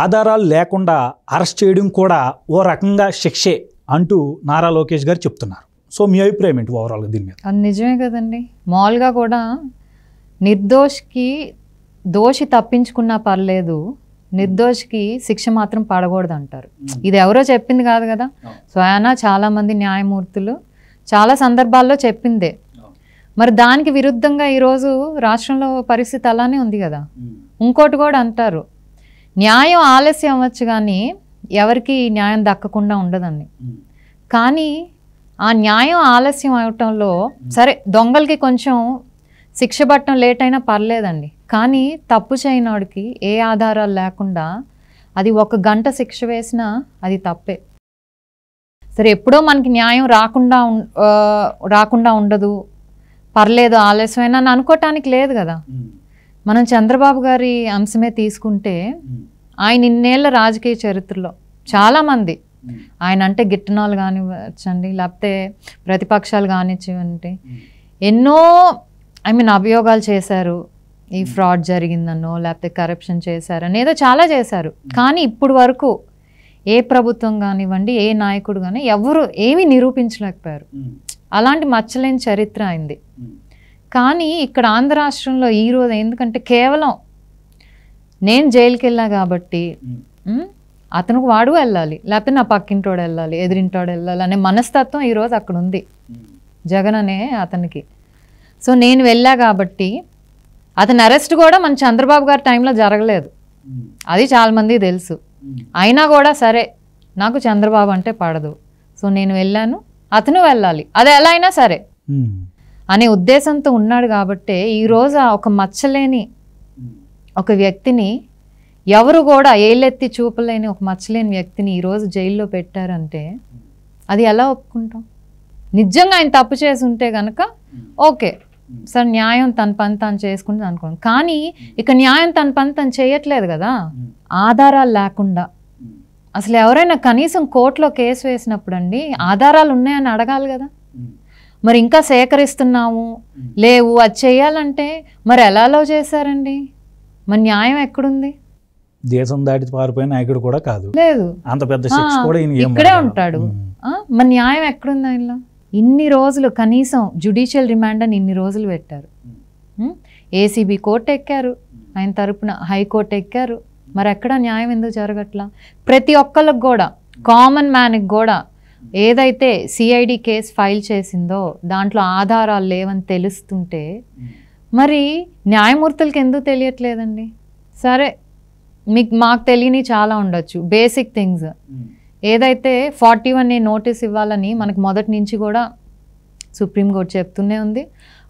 ఆధారాలు లేకుండా అరెస్ట్ చేయడం కూడా ఓ రకంగా శిక్షే అంటూ నారా లోకేష్ గారు చెప్తున్నారు సో మీ అభిప్రాయం ఏంటి ఓవరాల్గా దీని మీద అది నిజమే కదండి మామూలుగా కూడా నిర్దోష్కి దోషి తప్పించుకున్నా పర్లేదు నిర్దోషికి శిక్ష మాత్రం పడకూడదు అంటారు hmm. ఇది ఎవరో చెప్పింది కాదు కదా oh. స్వయానా చాలామంది న్యాయమూర్తులు చాలా సందర్భాల్లో చెప్పిందే oh. మరి దానికి విరుద్ధంగా ఈరోజు రాష్ట్రంలో పరిస్థితి అలానే ఉంది కదా hmm. ఇంకోటి కూడా అంటారు న్యాయం ఆలస్యం అవ్వచ్చు కానీ ఎవరికి న్యాయం దక్కకుండా ఉండదండి కానీ ఆ న్యాయం ఆలస్యం అవటంలో సరే దొంగలకి కొంచెం శిక్ష పట్టడం లేట్ అయినా పర్లేదండి కానీ తప్పు చేయనోడికి ఏ ఆధారాలు లేకుండా అది ఒక గంట శిక్ష వేసినా అది తప్పే సరే ఎప్పుడో మనకి న్యాయం రాకుండా రాకుండా ఉండదు పర్లేదు ఆలస్యమైనా అని అనుకోవటానికి లేదు కదా మనం చంద్రబాబు గారి అంశమే తీసుకుంటే ఆయన ఇన్నేళ్ల రాజకీయ చరిత్రలో చాలామంది ఆయన అంటే గిట్టనాలు కానివ్వచ్చండి లేకపోతే ప్రతిపక్షాలు కానిచ్చివండి hmm. ఎన్నో ఐ మీన్ అభియోగాలు చేశారు ఈ hmm. ఫ్రాడ్ జరిగిందనో లేకపోతే కరప్షన్ చేశారని ఏదో చాలా చేశారు hmm. కానీ ఇప్పుడు వరకు ఏ ప్రభుత్వం కానివ్వండి ఏ నాయకుడు కానీ ఎవరు ఏమీ నిరూపించలేకపోయారు అలాంటి మచ్చలేని చరిత్ర అయింది కానీ ఇక్కడ ఆంధ్ర రాష్ట్రంలో ఈరోజు ఎందుకంటే కేవలం నేను జైలుకి వెళ్ళా కాబట్టి అతనికి వాడు వెళ్ళాలి లేకపోతే నా పక్కింటోడు వెళ్ళాలి ఎదిరింటోడు వెళ్ళాలి అనే మనస్తత్వం ఈరోజు అక్కడ ఉంది జగన్ అనే అతనికి సో నేను వెళ్ళా కాబట్టి అతని అరెస్ట్ కూడా మన చంద్రబాబు గారి టైంలో జరగలేదు అది చాలామంది తెలుసు అయినా కూడా సరే నాకు చంద్రబాబు అంటే పడదు సో నేను వెళ్ళాను అతను వెళ్ళాలి అది ఎలా అయినా సరే అనే ఉద్దేశంతో ఉన్నాడు కాబట్టే ఈరోజు ఒక మచ్చలేని ఒక వ్యక్తిని ఎవరు కూడా ఏళ్ళెత్తి చూపలేని ఒక మచ్చలేని వ్యక్తిని ఈరోజు జైల్లో పెట్టారంటే అది ఎలా ఒప్పుకుంటాం నిజంగా ఆయన తప్పు చేసి ఉంటే కనుక ఓకే సార్ న్యాయం తన పని తాను చేసుకుంటుంది అనుకోండి కానీ ఇక న్యాయం తన పని తను చేయట్లేదు కదా ఆధారాలు లేకుండా అసలు ఎవరైనా కనీసం కోర్టులో కేసు వేసినప్పుడు అండి ఆధారాలు ఉన్నాయని అడగాలి కదా మరి ఇంకా సేకరిస్తున్నాము లేవు అది చేయాలంటే మరి అలో చేశారండి మన న్యాయం ఎక్కడుంది దేశం దాటి పారిపోయిన నాయకుడు కూడా కాదు లేదు అంత పెద్ద శిక్ష కూడా ఇక్కడే ఉంటాడు మన న్యాయం ఎక్కడుంది ఆయనలో ఇన్ని రోజులు కనీసం జ్యుడిషియల్ రిమాండ్ అని ఇన్ని రోజులు పెట్టారు ఏసీబీ కోర్టు ఎక్కారు ఆయన తరపున హైకోర్టు ఎక్కారు మరి ఎక్కడ న్యాయం ఎందుకు జరగట్లా ప్రతి ఒక్కరికి కూడా కామన్ మ్యాన్కి కూడా ఏదైతే సిఐడి కేసు ఫైల్ చేసిందో దాంట్లో ఆధారాలు లేవని తెలుస్తుంటే మరి న్యాయమూర్తులకి ఎందుకు తెలియట్లేదండి సరే మీకు మాకు తెలియని చాలా ఉండొచ్చు బేసిక్ థింగ్స్ ఏదైతే ఫార్టీ వన్ నోటీస్ ఇవ్వాలని మనకు మొదటి నుంచి కూడా సుప్రీంకోర్టు చెప్తూనే ఉంది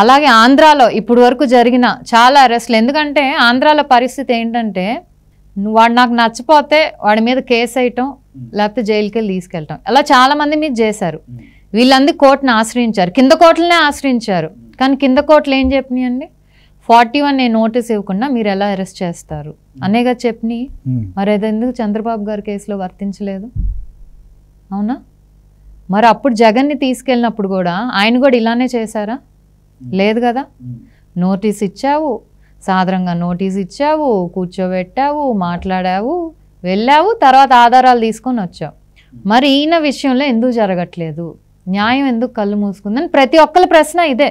అలాగే ఆంధ్రాలో ఇప్పుడు వరకు జరిగిన చాలా అరెస్ట్లు ఎందుకంటే ఆంధ్రాలో పరిస్థితి ఏంటంటే వాడు నాకు నచ్చిపోతే వాడి మీద కేసు వేయటం లేకపోతే జైలుకి వెళ్ళి తీసుకెళ్ళటం అలా చాలామంది మీరు చేశారు వీళ్ళందరూ కోర్టును ఆశ్రయించారు కింద కోర్టులనే ఆశ్రయించారు కానీ కింద కోర్టులు ఏం అండి ఫార్టీ వన్ నేను నోటీస్ ఇవ్వకుండా మీరు ఎలా అరెస్ట్ చేస్తారు అనేగా చెప్పి మరి అది ఎందుకు చంద్రబాబు గారి కేసులో వర్తించలేదు అవునా మరి అప్పుడు జగన్ని తీసుకెళ్ళినప్పుడు కూడా ఆయన కూడా ఇలానే చేశారా లేదు కదా నోటీస్ ఇచ్చావు సాధారణంగా నోటీస్ ఇచ్చావు కూర్చోబెట్టావు మాట్లాడావు వెళ్ళావు తర్వాత ఆధారాలు తీసుకొని వచ్చావు మరి ఈయన విషయంలో ఎందుకు జరగట్లేదు న్యాయం ఎందుకు కళ్ళు మూసుకుందని ప్రతి ఒక్కరి ప్రశ్న ఇదే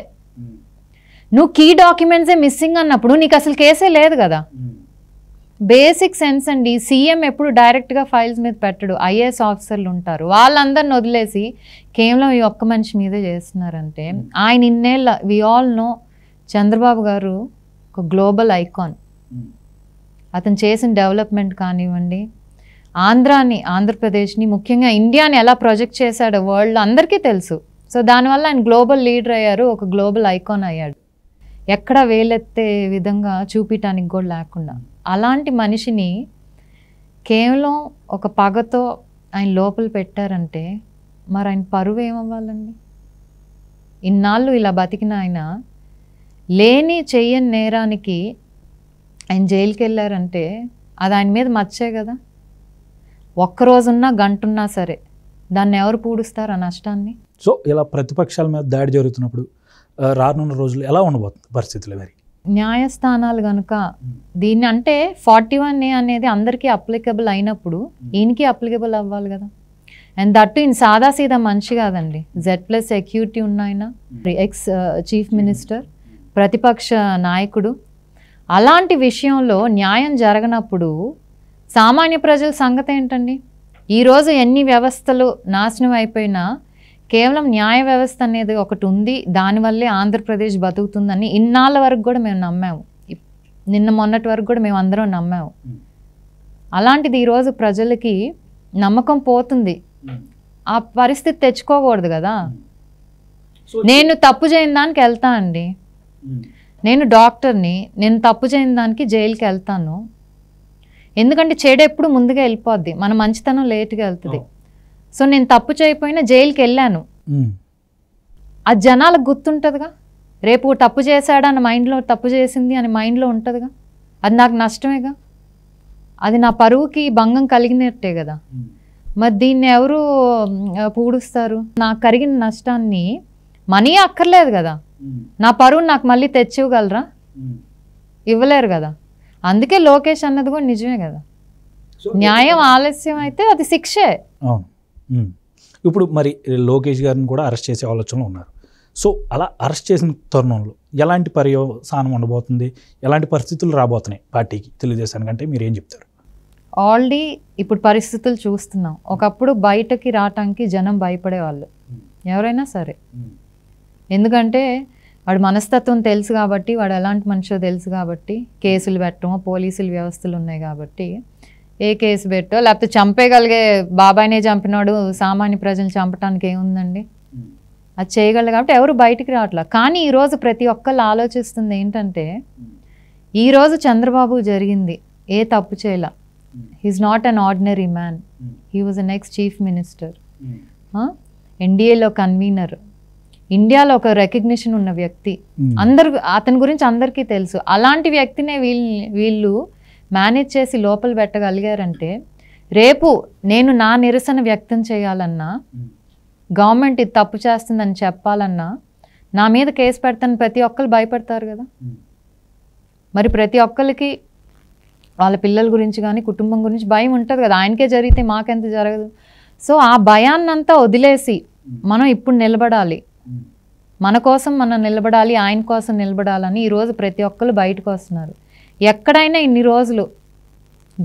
నువ్వు కీ డాక్యుమెంట్సే మిస్సింగ్ అన్నప్పుడు నీకు అసలు కేసే లేదు కదా బేసిక్ సెన్స్ అండి సీఎం ఎప్పుడు డైరెక్ట్గా ఫైల్స్ మీద పెట్టడు ఐఏఎస్ ఆఫీసర్లు ఉంటారు వాళ్ళందరిని వదిలేసి కేవలం ఈ ఒక్క మనిషి మీదే చేస్తున్నారంటే ఆయన ఇన్నేళ్ళ we all know Chandrababu garu ఒక గ్లోబల్ ఐకాన్ hmm. అతను చేసిన డెవలప్మెంట్ కానివ్వండి ఆంధ్రాని ఆంధ్రప్రదేశ్ని ముఖ్యంగా ఇండియాని ఎలా ప్రొజెక్ట్ చేశాడో వరల్డ్లో అందరికీ తెలుసు సో దానివల్ల ఆయన గ్లోబల్ లీడర్ అయ్యారు ఒక గ్లోబల్ ఐకాన్ అయ్యాడు ఎక్కడ వేలెత్తే విధంగా చూపించడానికి కూడా లేకుండా అలాంటి మనిషిని కేవలం ఒక పగతో ఆయన లోపల పెట్టారంటే మరి ఆయన పరువు ఏమవ్వాలండి ఇన్నాళ్ళు ఇలా బతికిన ఆయన లేని చెయ్యని నేరానికి ఆయన జైలుకి వెళ్ళారంటే అది ఆయన మీద మచ్చే కదా ఒక్కరోజున్నా గంటున్నా సరే దాన్ని ఎవరు పూడుస్తారు ఆ నష్టాన్ని సో ఇలా ప్రతిపక్షాల మీద దాడి జరుగుతున్నప్పుడు రానున్న రోజులు ఎలా ఉండబోతుంది పరిస్థితులు మరి న్యాయస్థానాలు కనుక దీన్ని అంటే ఫార్టీ వన్ ఏ అనేది అందరికీ అప్లికబుల్ అయినప్పుడు ఈయనకి అప్లికబుల్ అవ్వాలి కదా అండ్ దట్టు ఈయన సాదాసీదా మనిషి కాదండి జెడ్ ప్లస్ సెక్యూరిటీ ఉన్నాయన ఎక్స్ చీఫ్ మినిస్టర్ ప్రతిపక్ష నాయకుడు అలాంటి విషయంలో న్యాయం జరగనప్పుడు సామాన్య ప్రజల సంగతి ఏంటండి ఈరోజు ఎన్ని వ్యవస్థలు నాశనం అయిపోయినా కేవలం న్యాయ వ్యవస్థ అనేది ఒకటి ఉంది దానివల్లే ఆంధ్రప్రదేశ్ బతుకుతుందని ఇన్నాళ్ళ వరకు కూడా మేము నమ్మాము నిన్న మొన్నటి వరకు కూడా మేము అందరం నమ్మాము అలాంటిది ఈరోజు ప్రజలకి నమ్మకం పోతుంది ఆ పరిస్థితి తెచ్చుకోకూడదు కదా నేను తప్పు చేయని దానికి వెళ్తా అండి నేను డాక్టర్ని నేను తప్పు చేయని దానికి జైలుకి వెళ్తాను ఎందుకంటే చెడు ఎప్పుడు ముందుగా వెళ్ళిపోద్ది మన మంచితనం లేట్గా వెళ్తుంది సో నేను తప్పు చేయకపోయినా జైలుకి వెళ్ళాను ఆ జనాలకు గుర్తుంటుందిగా రేపు తప్పు చేశాడా అని మైండ్లో తప్పు చేసింది అని మైండ్లో ఉంటుందిగా అది నాకు నష్టమేగా అది నా పరువుకి భంగం కలిగినట్టే కదా మరి దీన్ని ఎవరు పూడుస్తారు నాకు కరిగిన నష్టాన్ని మనీ అక్కర్లేదు కదా నా పరువు నాకు మళ్ళీ తెచ్చివ్వగలరా ఇవ్వలేరు కదా అందుకే లోకేష్ అన్నది కూడా నిజమే కదా న్యాయం ఆలస్యం అయితే అది శిక్షే అవును ఇప్పుడు మరి లోకేష్ గారిని కూడా అరెస్ట్ చేసే ఆలోచనలో ఉన్నారు సో అలా అరెస్ట్ చేసిన తరుణంలో ఎలాంటి పర్యవసానం ఉండబోతుంది ఎలాంటి పరిస్థితులు రాబోతున్నాయి పార్టీకి తెలుగుదేశానికి అంటే మీరు ఏం చెప్తారు ఆల్రెడీ ఇప్పుడు పరిస్థితులు చూస్తున్నాం ఒకప్పుడు బయటకి రావటానికి జనం భయపడేవాళ్ళు ఎవరైనా సరే ఎందుకంటే వాడు మనస్తత్వం తెలుసు కాబట్టి వాడు ఎలాంటి మనిషో తెలుసు కాబట్టి కేసులు పెట్టమో పోలీసులు వ్యవస్థలు ఉన్నాయి కాబట్టి ఏ కేసు పెట్టో లేకపోతే చంపేయగలిగే బాబాయ్నే చంపినాడు సామాన్య ప్రజలు చంపడానికి ఏముందండి hmm. అది చేయగలరు కాబట్టి ఎవరు బయటికి రావట్లేదు కానీ ఈరోజు ప్రతి ఒక్కళ్ళు ఆలోచిస్తుంది ఏంటంటే hmm. ఈరోజు చంద్రబాబు జరిగింది ఏ తప్పు చేయలే he's not an ordinary man he was next chief minister ఎన్డీఏలో కన్వీనర్ ఇండియాలో ఒక రెకగ్నిషన్ ఉన్న వ్యక్తి hmm. అందరు అతని గురించి అందరికీ తెలుసు అలాంటి వ్యక్తినే వీళ్ళు వీళ్ళు మేనేజ్ చేసి లోపల పెట్టగలిగారంటే రేపు నేను నా నిరసన వ్యక్తం చేయాలన్నా గవర్నమెంట్ hmm. ఇది తప్పు చేస్తుందని చెప్పాలన్నా నా మీద కేసు పెడతాను ప్రతి ఒక్కరు భయపడతారు కదా hmm. మరి ప్రతి ఒక్కరికి వాళ్ళ పిల్లల గురించి కానీ కుటుంబం గురించి భయం ఉంటుంది కదా ఆయనకే జరిగితే మాకెంత జరగదు సో ఆ భయాన్నంతా వదిలేసి మనం ఇప్పుడు నిలబడాలి మన కోసం మనం నిలబడాలి ఆయన కోసం నిలబడాలని ఈరోజు ప్రతి ఒక్కరు బయటకు వస్తున్నారు ఎక్కడైనా ఇన్ని రోజులు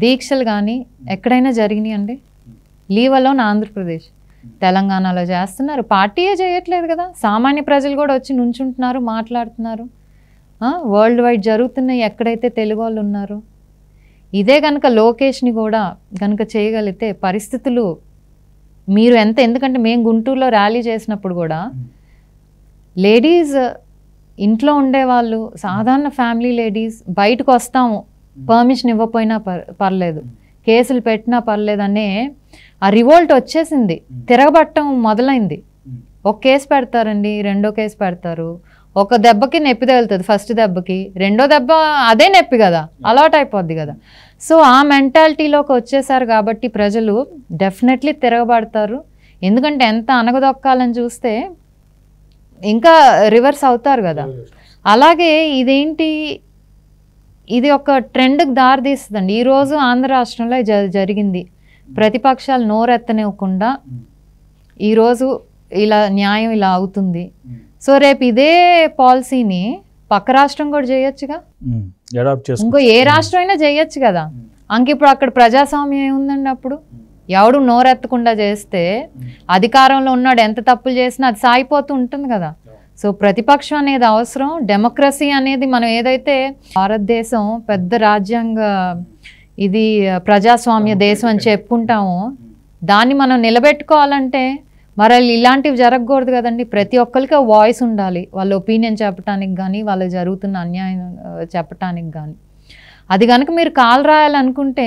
దీక్షలు కానీ ఎక్కడైనా జరిగినాయి అండి లీవ్ అలోన్ ఆంధ్రప్రదేశ్ తెలంగాణలో చేస్తున్నారు పార్టీయే చేయట్లేదు కదా సామాన్య ప్రజలు కూడా వచ్చి నుంచుంటున్నారు మాట్లాడుతున్నారు వరల్డ్ వైడ్ జరుగుతున్నాయి ఎక్కడైతే తెలుగు వాళ్ళు ఉన్నారు ఇదే కనుక లోకేష్ని కూడా కనుక చేయగలిగితే పరిస్థితులు మీరు ఎంత ఎందుకంటే మేము గుంటూరులో ర్యాలీ చేసినప్పుడు కూడా లేడీస్ ఇంట్లో ఉండేవాళ్ళు సాధారణ ఫ్యామిలీ లేడీస్ బయటకు వస్తాము పర్మిషన్ ఇవ్వకపోయినా పర్లేదు కేసులు పెట్టినా పర్లేదనే ఆ రివోల్ట్ వచ్చేసింది తిరగబట్టం మొదలైంది ఒక కేసు పెడతారండి రెండో కేసు పెడతారు ఒక దెబ్బకి నొప్పి తగులుతుంది ఫస్ట్ దెబ్బకి రెండో దెబ్బ అదే నొప్పి కదా అలవాట్ అయిపోద్ది కదా సో ఆ మెంటాలిటీలోకి వచ్చేసారు కాబట్టి ప్రజలు డెఫినెట్లీ తిరగబడతారు ఎందుకంటే ఎంత అనగదొక్కాలని చూస్తే ఇంకా రివర్స్ అవుతారు కదా అలాగే ఇదేంటి ఇది ఒక ట్రెండ్కి దారితీస్తుందండి ఈరోజు ఆంధ్ర రాష్ట్రంలో జరిగింది ప్రతిపక్షాలు నోరెత్తనివ్వకుండా ఈరోజు ఇలా న్యాయం ఇలా అవుతుంది సో రేపు ఇదే పాలసీని పక్క రాష్ట్రం కూడా చేయొచ్చుగా ఇంకో ఏ రాష్ట్రం అయినా చేయొచ్చు కదా అంక ఇప్పుడు అక్కడ ప్రజాస్వామ్యం ఏముందండి అప్పుడు ఎవడు నోరెత్తకుండా చేస్తే hmm. అధికారంలో ఉన్నాడు ఎంత తప్పులు చేసినా అది సాగిపోతూ ఉంటుంది కదా సో ప్రతిపక్షం అనేది అవసరం డెమోక్రసీ అనేది మనం ఏదైతే భారతదేశం పెద్ద రాజ్యాంగ ఇది ప్రజాస్వామ్య దేశం అని చెప్పుకుంటామో hmm. దాన్ని మనం నిలబెట్టుకోవాలంటే మరి ఇలాంటివి జరగకూడదు కదండి ప్రతి ఒక్కరికి వాయిస్ ఉండాలి వాళ్ళ ఒపీనియన్ చెప్పడానికి కానీ వాళ్ళు జరుగుతున్న అన్యాయం చెప్పటానికి కానీ అది కనుక మీరు కాలు రాయాలనుకుంటే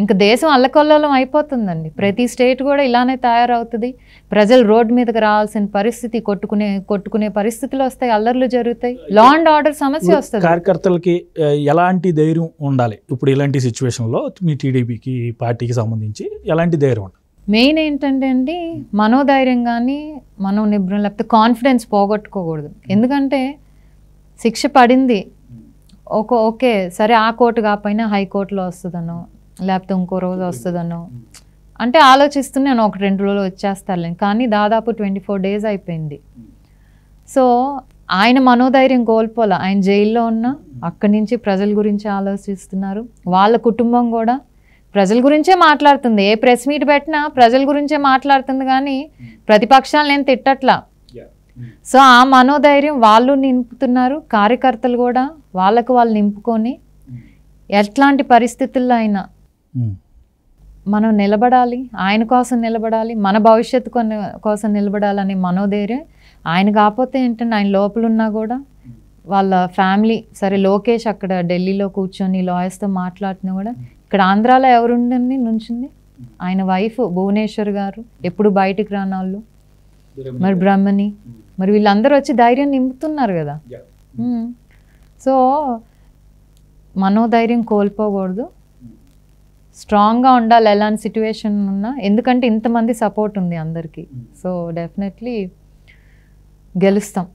ఇంకా దేశం అల్లకొల్లలం అయిపోతుందండి ప్రతి స్టేట్ కూడా ఇలానే తయారవుతుంది ప్రజలు రోడ్డు మీదకి రావాల్సిన పరిస్థితి కొట్టుకునే కొట్టుకునే పరిస్థితులు వస్తాయి అల్లర్లు జరుగుతాయి లా అండ్ ఆర్డర్ సమస్య వస్తుంది కార్యకర్తలకి ఎలాంటి ధైర్యం ఉండాలి ఇప్పుడు ఇలాంటి సిచ్యువేషన్లో మీ టీడీపీకి పార్టీకి సంబంధించి ఎలాంటి ధైర్యం ఉండాలి మెయిన్ ఏంటంటే అండి మనోధైర్యం కానీ మనో నిబ్రం లేకపోతే కాన్ఫిడెన్స్ పోగొట్టుకోకూడదు ఎందుకంటే శిక్ష పడింది ఒక ఓకే సరే ఆ కోర్టు కాకపోయినా హైకోర్టులో వస్తుందనో లేకపోతే ఇంకో రోజు వస్తుందనో అంటే ఆలోచిస్తున్నాను ఒక రెండు రోజులు వచ్చేస్తాను కానీ దాదాపు ట్వంటీ ఫోర్ డేస్ అయిపోయింది సో ఆయన మనోధైర్యం కోల్పోలే ఆయన జైల్లో ఉన్న అక్కడి నుంచి ప్రజల గురించి ఆలోచిస్తున్నారు వాళ్ళ కుటుంబం కూడా ప్రజల గురించే మాట్లాడుతుంది ఏ ప్రెస్ మీట్ పెట్టినా ప్రజల గురించే మాట్లాడుతుంది కానీ ప్రతిపక్షాలు నేను తిట్టట్లా సో ఆ మనోధైర్యం వాళ్ళు నింపుతున్నారు కార్యకర్తలు కూడా వాళ్ళకు వాళ్ళు నింపుకొని ఎట్లాంటి పరిస్థితుల్లో అయినా Hmm. మనం నిలబడాలి ఆయన కోసం నిలబడాలి మన భవిష్యత్తు కొన్ని కోసం నిలబడాలనే మనోధైర్యం ఆయన కాకపోతే ఏంటంటే ఆయన లోపల ఉన్నా కూడా వాళ్ళ ఫ్యామిలీ సరే లోకేష్ అక్కడ ఢిల్లీలో కూర్చొని లాయర్స్తో మాట్లాడుతున్నా కూడా ఇక్కడ ఆంధ్రాలో ఎవరుండని నుంచింది ఆయన వైఫ్ భువనేశ్వర్ గారు ఎప్పుడు బయటికి రాని వాళ్ళు మరి బ్రహ్మణి hmm. మరి వీళ్ళందరూ వచ్చి ధైర్యం నింపుతున్నారు కదా hmm. సో మనోధైర్యం కోల్పోకూడదు స్ట్రాంగ్గా ఉండాలి ఎలాంటి సిట్యువేషన్ ఉన్నా ఎందుకంటే ఇంతమంది సపోర్ట్ ఉంది అందరికీ సో డెఫినెట్లీ గెలుస్తాం